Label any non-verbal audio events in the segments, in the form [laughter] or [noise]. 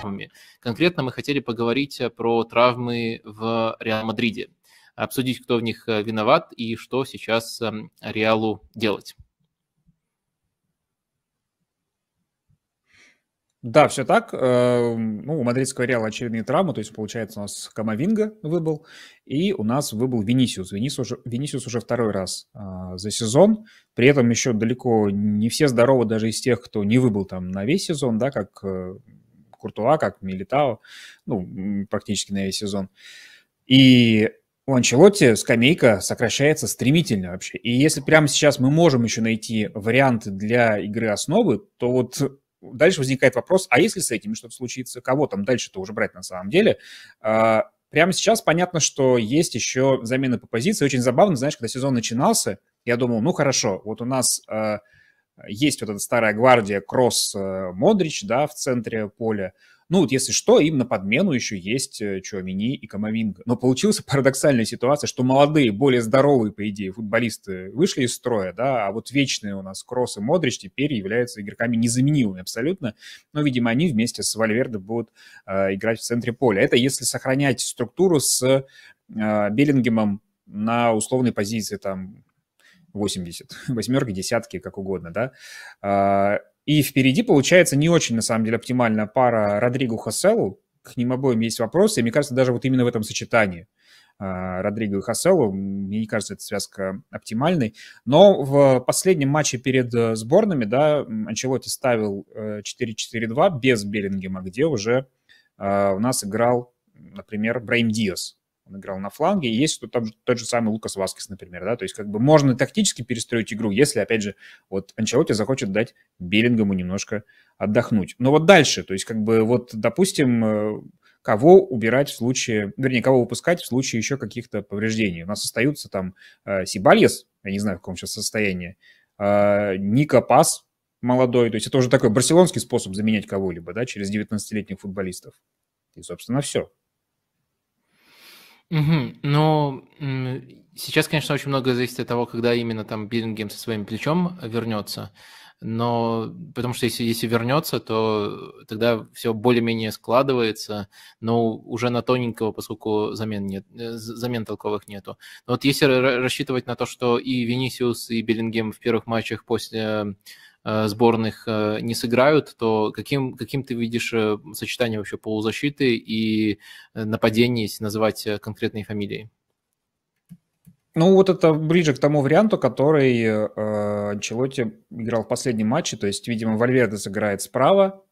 травмами. Конкретно мы хотели поговорить э, про травмы в Реал Мадриде, обсудить, кто в них э, виноват и что сейчас эм, Реалу делать. Да, все так. Э, ну, у мадридского Реала очередные травмы, то есть, получается, у нас Камовинга выбыл, и у нас выбыл Венисиус. Венисиус уже, Венисиус уже второй раз за сезон, при этом еще далеко не все здоровы даже из тех, кто не выбыл там на весь сезон, да, как Куртуа, как Милитао, ну, практически на весь сезон. И у Анчелотти скамейка сокращается стремительно вообще. И если прямо сейчас мы можем еще найти варианты для игры основы, то вот дальше возникает вопрос, а если с этим что-то случится, кого там дальше-то уже брать на самом деле? А, прямо сейчас понятно, что есть еще замены по позиции. Очень забавно, знаешь, когда сезон начинался, я думал, ну хорошо, вот у нас а, есть вот эта старая гвардия Кросс э, Модрич, да, в центре поля. Ну, вот если что, им на подмену еще есть э, Чуамини и Камовинга. Но получилась [laughs] парадоксальная ситуация, что молодые, более здоровые, по идее, футболисты вышли из строя, да, а вот вечные у нас Кросс и Модрич теперь являются игроками незаменимыми абсолютно. Но, видимо, они вместе с Вальверде будут э, играть в центре поля. Это если сохранять структуру с э, Беллингемом на условной позиции там 80, [laughs] восьмерки, десятки, как угодно, да. А, и впереди, получается, не очень, на самом деле, оптимальная пара Родригу Хоселу. К ним обоим есть вопросы, и мне кажется, даже вот именно в этом сочетании а, Родриго и Хоселу, мне не кажется, эта связка оптимальной. Но в последнем матче перед э, сборными, да, Анчелоти ставил 4-4-2 э, без Беллингема, где уже а, у нас играл, например, Брейм Диос он играл на фланге, и есть тот, тот же самый Лукас Васкис, например, да, то есть как бы можно тактически перестроить игру, если, опять же, вот Анчелотти захочет дать Беллингому немножко отдохнуть. Но вот дальше, то есть как бы вот, допустим, э, кого убирать в случае, вернее, кого выпускать в случае еще каких-то повреждений. У нас остаются там э, Сибальес, я не знаю, в каком сейчас состоянии, э, Ника Пас молодой, то есть это уже такой барселонский способ заменять кого-либо, да, через 19-летних футболистов. И, собственно, все. Мгм. Но, сейчас, конечно, очень многое зависит от того, когда именно там Беллингем со своим плечом вернется. Но потому что если, если вернется, то тогда все более-менее складывается, но уже на тоненького, поскольку замен нет, э, замен толковых нету. Но вот если рассчитывать на то, что и Винисиус, и Беллингем в первых матчах после Э, сборных э, не сыграют, то каким, каким ты видишь э, сочетание вообще полузащиты и нападений, если называть конкретные фамилии? Ну, вот это ближе к тому варианту, который э, Челоти играл в последнем матче. То есть, видимо, Вальверде сыграет справа,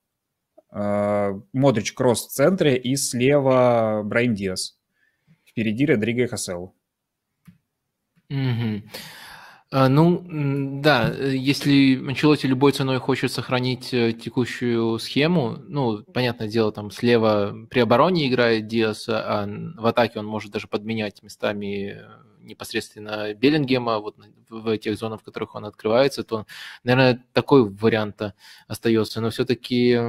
э, Модрич кросс в центре и слева Брайм Диас. Впереди Родриго и Хасел. Угу. А, ну, да, э, если Анчелоти любой ценой хочет сохранить э, текущую схему, ну, понятное дело, там слева при обороне играет Диас, а в атаке он может даже подменять местами э, непосредственно Беллингема, вот в тех зонах, в которых он открывается, то, наверное, такой вариант остается. Но все-таки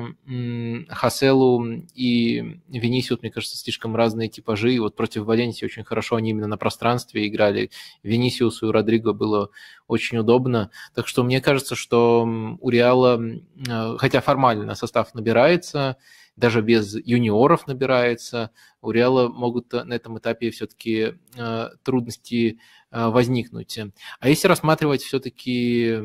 Хаселу и Венисиус, мне кажется, слишком разные типажи. И вот против Валенсии очень хорошо они именно на пространстве играли. Венисиусу и Родриго было очень удобно. Так что мне кажется, что у Реала, э, хотя формально состав набирается, даже без юниоров набирается. У Реала могут э, на этом этапе все-таки э, трудности э, возникнуть. А если рассматривать все-таки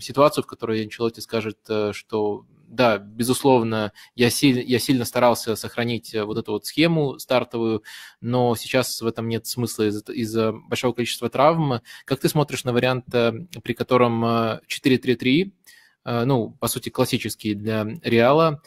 ситуацию, в которой Анчелотти скажет, что да, безусловно, я, силь, я сильно старался сохранить вот эту вот схему стартовую, но сейчас в этом нет смысла из- из-за большого количества травм. Как ты смотришь на вариант, при котором 4-3-3, ну, по сути, классический для Реала,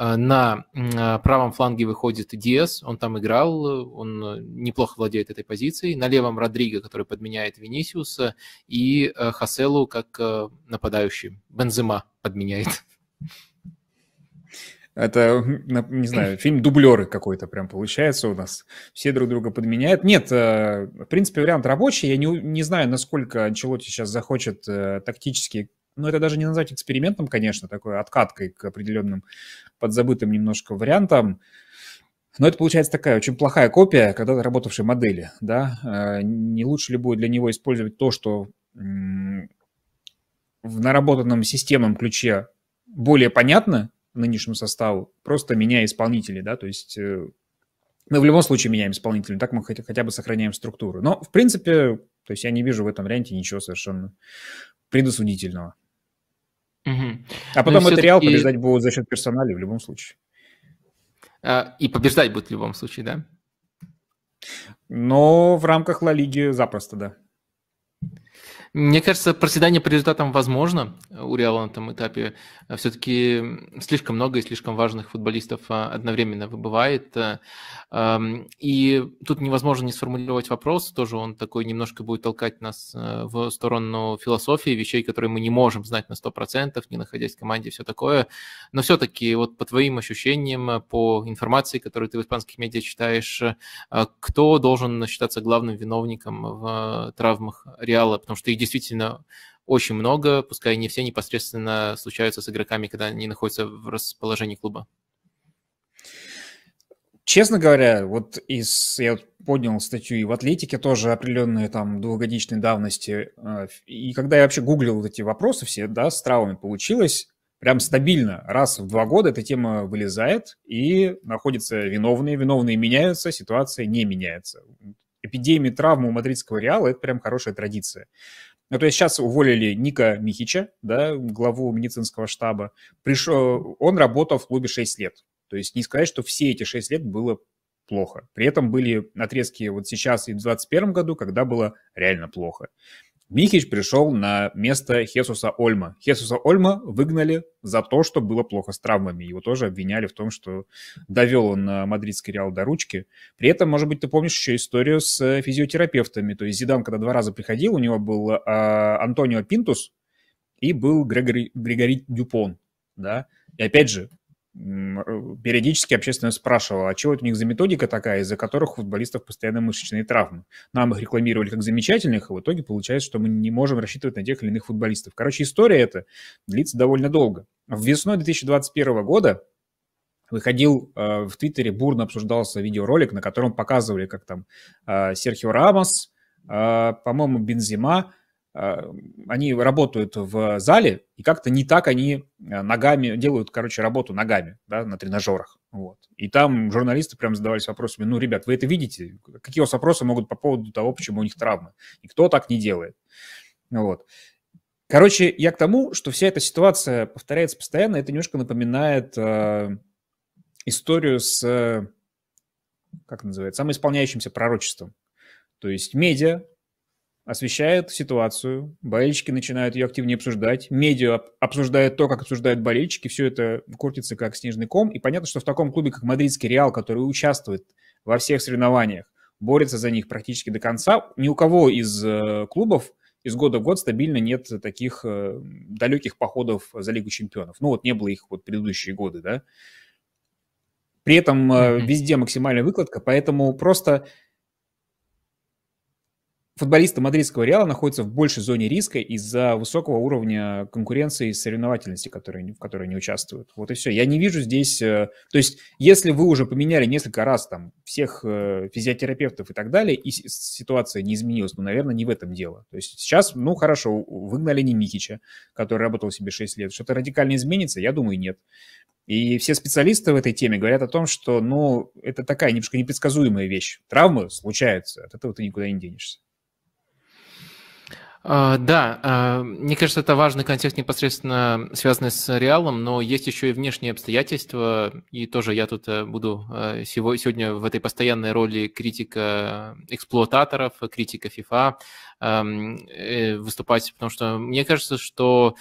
а, на а, правом фланге выходит Диас, он там играл, он э, неплохо владеет этой позицией. На левом Родриго, который подменяет Венисиуса, и э, Хаселу как э, нападающий. Бензема подменяет. Это, не знаю, [clears throat] фильм дублеры какой-то прям получается у нас. Все друг друга подменяют. Нет, в принципе, вариант рабочий. Я не, не знаю, насколько Анчелоти сейчас захочет тактически ну, это даже не назвать экспериментом, конечно, такой откаткой к определенным подзабытым немножко вариантам. Но это получается такая очень плохая копия когда-то работавшей модели, да. Э, не лучше ли будет для него использовать то, что в наработанном системном ключе более понятно нынешнему составу, просто меняя исполнителей, да, то есть э, мы в любом случае меняем исполнителя, так мы хотя, хотя бы сохраняем структуру. Но, в принципе, то есть я не вижу в этом варианте ничего совершенно предосудительного. А потом этот Реал побеждать будут за счет персонали в любом случае. А, и побеждать будут в любом случае, да? Но в рамках Ла Лиги запросто, да. Мне кажется, проседание по результатам возможно у Реала на этом этапе. Э, все-таки слишком много и слишком важных футболистов э, одновременно выбывает. Э, эм, и тут невозможно не сформулировать вопрос. Тоже он такой немножко будет толкать нас в сторону философии, вещей, которые мы не можем знать на 100%, не находясь в команде, все такое. Но все-таки вот по твоим ощущениям, по информации, которую ты в испанских медиа читаешь, кто должен считаться главным виновником в травмах Реала? Потому что и их действительно очень много, пускай не все непосредственно случаются с игроками, когда они находятся в расположении клуба. Честно говоря, вот из, я поднял статью и в «Атлетике» тоже определенные там двухгодичные давности. Э, и когда я вообще гуглил вот эти вопросы все, да, с травмами получилось, прям стабильно раз в два года эта тема вылезает и находятся виновные. Виновные меняются, ситуация не меняется. Эпидемия травмы у мадридского Реала – это прям хорошая традиция. Ну, то есть сейчас уволили Ника Михича, да, главу медицинского штаба. Пришел, э, он работал в клубе 6 лет. То есть не сказать, что все эти 6 лет было плохо. При этом были отрезки вот сейчас и в 2021 году, когда было реально плохо. Микич пришел на место Хесуса Ольма. Хесуса Ольма выгнали за то, что было плохо с травмами. Его тоже обвиняли в том, что довел он э, мадридский Реал до ручки. При этом, может быть, ты помнишь еще историю с э, физиотерапевтами. То есть Зидан, когда два раза приходил, у него был э, Антонио Пинтус и был Грегори, Григорий Дюпон. Да? И опять же, Э, периодически общественность спрашивала, а чего это у них за методика такая, из-за которых у футболистов постоянно мышечные травмы. Нам их рекламировали как замечательных, и а в итоге получается, что мы не можем рассчитывать на тех или иных футболистов. Короче, история эта длится довольно долго. В Весной 2021 года выходил э, в Твиттере, бурно обсуждался видеоролик, на котором показывали, как там э, Серхио Рамос, э, по-моему, Бензима а, они работают в зале, и как-то не так они а, ногами делают, короче, работу ногами да, на тренажерах. Вот. И там журналисты прям задавались вопросами, ну, ребят, вы это видите? Какие у вас вопросы могут по поводу того, почему у них травмы? Никто так не делает. Ну вот. Короче, я к тому, что вся эта ситуация повторяется постоянно, это немножко напоминает э, историю с, как называется, самоисполняющимся пророчеством. То есть медиа освещает ситуацию, болельщики начинают ее активнее обсуждать, медиа обсуждают то, как обсуждают болельщики, все это крутится как снежный ком, и понятно, что в таком клубе, как Мадридский Реал, который участвует во всех соревнованиях, борется за них практически до конца, ни у кого из э, клубов из года в год стабильно нет таких э, далеких походов за Лигу Чемпионов. Ну вот не было их вот предыдущие годы, да. При этом mm-hmm. везде максимальная выкладка, поэтому просто футболисты мадридского Реала находятся в большей зоне риска из-за высокого уровня конкуренции и соревновательности, которые, в которой они участвуют. Вот и все. Я не вижу здесь... Э, то есть, если вы уже поменяли несколько раз там всех э, физиотерапевтов и так далее, и ситуация не изменилась, ну, наверное, не в этом дело. То есть сейчас, ну, хорошо, выгнали не Михича, который работал себе 6 лет. Что-то радикально изменится? Я думаю, нет. И все специалисты в этой теме говорят о том, что, ну, это такая немножко непредсказуемая вещь. Травмы случаются, от этого ты никуда не денешься. А, да, а, мне кажется, это важный контекст непосредственно связанный с реалом, но есть еще и внешние обстоятельства, и тоже я тут э, буду э, сегодня в этой постоянной роли критика эксплуататоров, критика FIFA эм, э, выступать, потому что мне кажется, что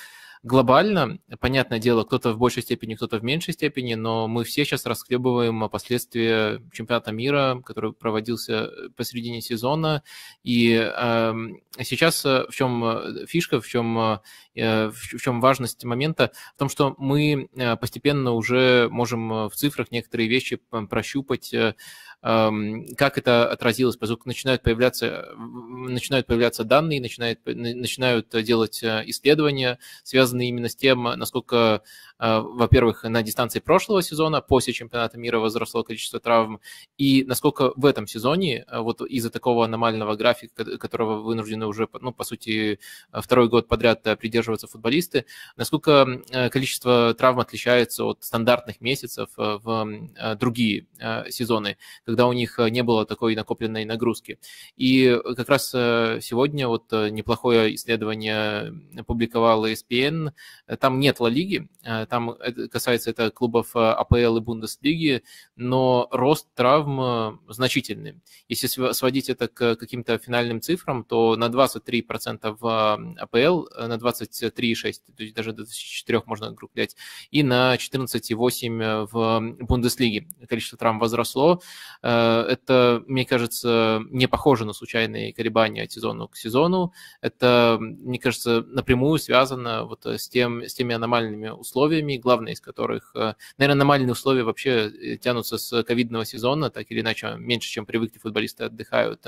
глобально, понятное дело, кто-то в большей степени, кто-то в меньшей степени, но мы все сейчас расхлебываем последствия чемпионата мира, который проводился посередине сезона. И эм, э, сейчас в чем э, фишка, в чем э, Э, в чем важность момента? В том, что мы э, постепенно уже можем э, в цифрах некоторые вещи прощупать, эм, как это отразилось, поскольку начинают появляться, начинают появляться данные, начинают, начинают делать исследования, связанные именно с тем, насколько, во-первых, на дистанции прошлого сезона, после чемпионата мира возросло количество травм, и насколько в этом сезоне, вот из-за такого аномального графика, которого вынуждены уже, ну, по сути, второй год подряд придерживаться задерживаются футболисты, насколько э, количество травм отличается от стандартных месяцев э, в э, другие сезоны, когда у них не было такой накопленной нагрузки. И как раз сегодня вот неплохое исследование публиковал ESPN. Там нет Ла Лиги, там касается это клубов АПЛ и Бундеслиги, но рост травм значительный. Если сводить это к каким-то финальным цифрам, то на 23% в АПЛ, на 20 23,6, то есть даже до 24 можно округлять, и на 14,8 э, в Бундеслиге. Количество травм возросло. Э, это, мне кажется, не похоже на случайные колебания от сезона к сезону. Это, мне кажется, напрямую связано вот э, с, тем, с теми аномальными условиями, главное из которых, наверное, аномальные условия вообще тянутся с ковидного сезона, так или иначе, а меньше, чем привыкли футболисты отдыхают.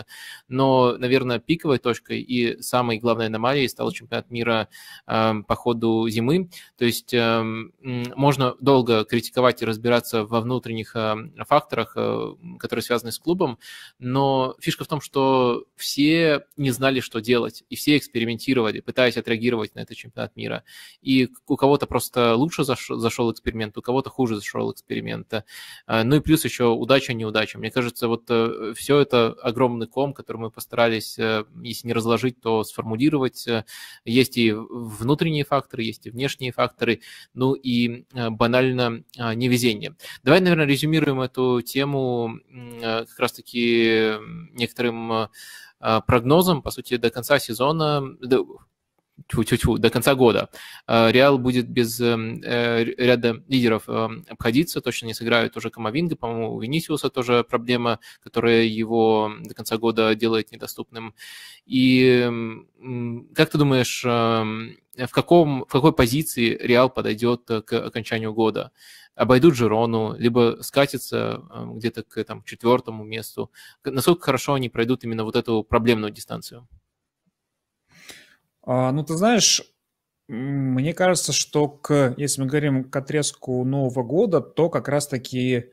Но, наверное, пиковой точкой и самой главной аномалией стал чемпионат мира Эм, по ходу зимы. То есть эм, можно долго критиковать и разбираться во внутренних эм, факторах, э, которые связаны с клубом, но фишка в том, что все не знали, что делать, и все экспериментировали, пытаясь отреагировать на этот чемпионат мира. И у кого-то просто лучше зашел эксперимент, у кого-то хуже зашел эксперимент. Э, ну и плюс еще удача, неудача. Мне кажется, вот э, все это огромный ком, который мы постарались, если не разложить, то сформулировать. Есть и внутренние факторы, есть и внешние факторы, ну и э, банально а, невезение. Давай, наверное, резюмируем эту тему э, как раз-таки некоторым э, прогнозом, по сути, до конца сезона, тьфу-тьфу-тьфу, до конца года. Э, Реал будет без э, э, ряда лидеров обходиться, точно не сыграют тоже Камовинга, по-моему, у Венисиуса тоже проблема, которая его до конца года делает недоступным. И как ты думаешь, в, каком, в какой позиции Реал подойдет к окончанию года? Обойдут Жирону, либо скатятся где-то к там, четвертому месту. Насколько хорошо они пройдут именно вот эту проблемную дистанцию? А, ну, ты знаешь, мне кажется, что к, если мы говорим к отрезку Нового года, то как раз-таки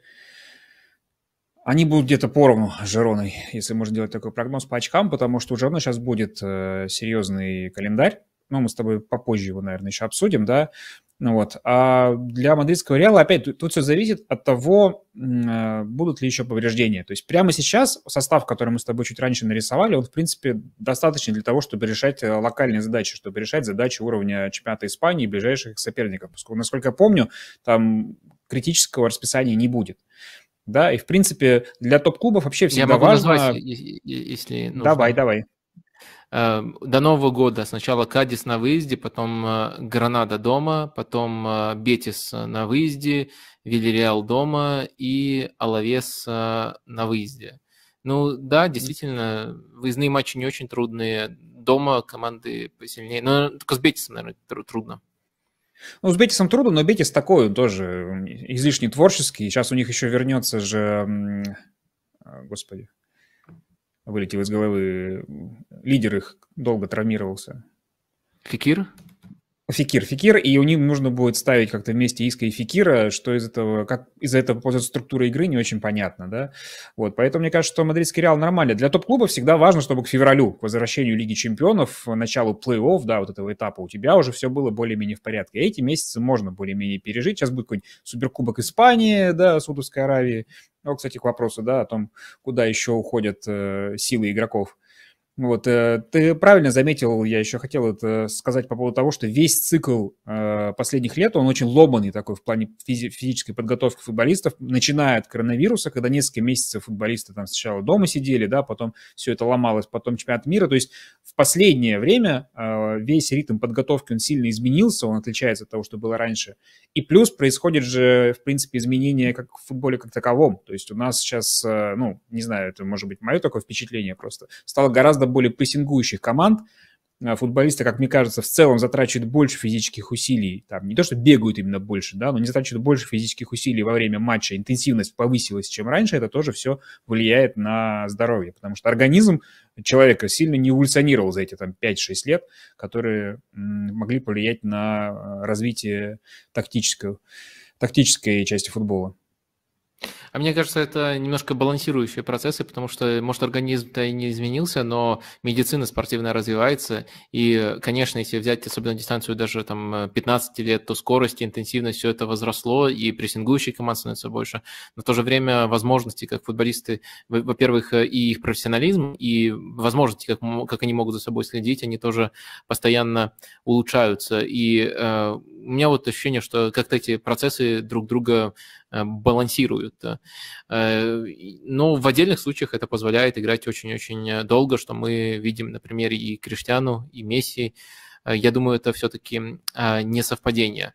они будут где-то поровну с Жероной, если можно делать такой прогноз по очкам, потому что у Жерона сейчас будет э, серьезный календарь. Ну, мы с тобой попозже его, наверное, еще обсудим, да. Ну вот. А для мадридского Реала, опять, тут, все зависит от того, э, будут ли еще повреждения. То есть прямо сейчас состав, который мы с тобой чуть раньше нарисовали, он, в принципе, достаточно для того, чтобы решать э, локальные задачи, чтобы решать задачи уровня чемпионата Испании и ближайших соперников. Поскольку, насколько я помню, там критического расписания не будет. Да, и, в принципе, для топ-клубов вообще всегда важно... Я могу важно... назвать, если нужно. Давай, давай. Эм, до Нового года сначала Кадис на выезде, потом э, Гранада дома, потом э, Бетис э, на выезде, Вильяреал дома и Алавес на выезде. Ну да, действительно, выездные матчи не очень трудные. Дома команды посильнее. Но только с Бетисом, наверное, трудно. Ну, с Бетисом трудно, но Бетис такой, он тоже излишне творческий. Сейчас у них еще вернется же... Господи, вылетел из головы. Лидер их долго травмировался. Фикир? Фикир, Фикир, и у них нужно будет ставить как-то вместе Иска и Фикира, что из этого, как из этого пользуется структура игры, не очень понятно, да. Вот, поэтому мне кажется, что мадридский Реал нормально. Для топ-клуба всегда важно, чтобы к февралю, к возвращению Лиги Чемпионов, началу плей-офф, да, вот этого этапа у тебя уже все было более-менее в порядке. Эти месяцы можно более-менее пережить. Сейчас будет какой-нибудь суперкубок Испании, да, Судовской Аравии. Ну, кстати, к вопросу, да, о том, куда еще уходят э, силы игроков вот, э, ты правильно заметил, я еще хотел это сказать по поводу того, что весь цикл э, последних лет, он очень ломанный такой в плане физической подготовки футболистов, начиная от коронавируса, когда несколько месяцев футболисты там сначала дома сидели, да, потом все это ломалось, потом чемпионат мира, то есть в последнее время э, весь ритм подготовки, он сильно изменился, он отличается от того, что было раньше, и плюс происходит же, в принципе, изменение как в футболе как таковом, то есть у нас сейчас, ну, не знаю, это может быть мое такое впечатление просто, стало гораздо гораздо более прессингующих команд, э, футболисты, как мне кажется, в целом затрачивают больше физических усилий. Там, не то, что бегают именно больше, да, но не затрачивают больше физических усилий во время матча. Интенсивность повысилась, чем раньше. Это тоже все влияет на здоровье, потому что организм человека сильно не эволюционировал за эти там, 5-6 лет, которые могли повлиять на э, развитие тактической, тактической части футбола. А мне кажется, это немножко балансирующие процессы, потому что, может, организм-то и не изменился, но медицина спортивная развивается. И, конечно, если взять особенно дистанцию даже там 15 лет, то скорость, интенсивность, все это возросло, и прессингующие команд становится больше. Но в то же время возможности, как футболисты, во-первых, и их профессионализм, и возможности, как, как они могут за собой следить, они тоже постоянно улучшаются. И э, у меня вот ощущение, что как-то эти процессы друг друга Э, балансируют. Э. Э, но в отдельных случаях это позволяет играть очень-очень долго, что мы видим, например, и Криштиану, и Месси. Я думаю, это все-таки не совпадение.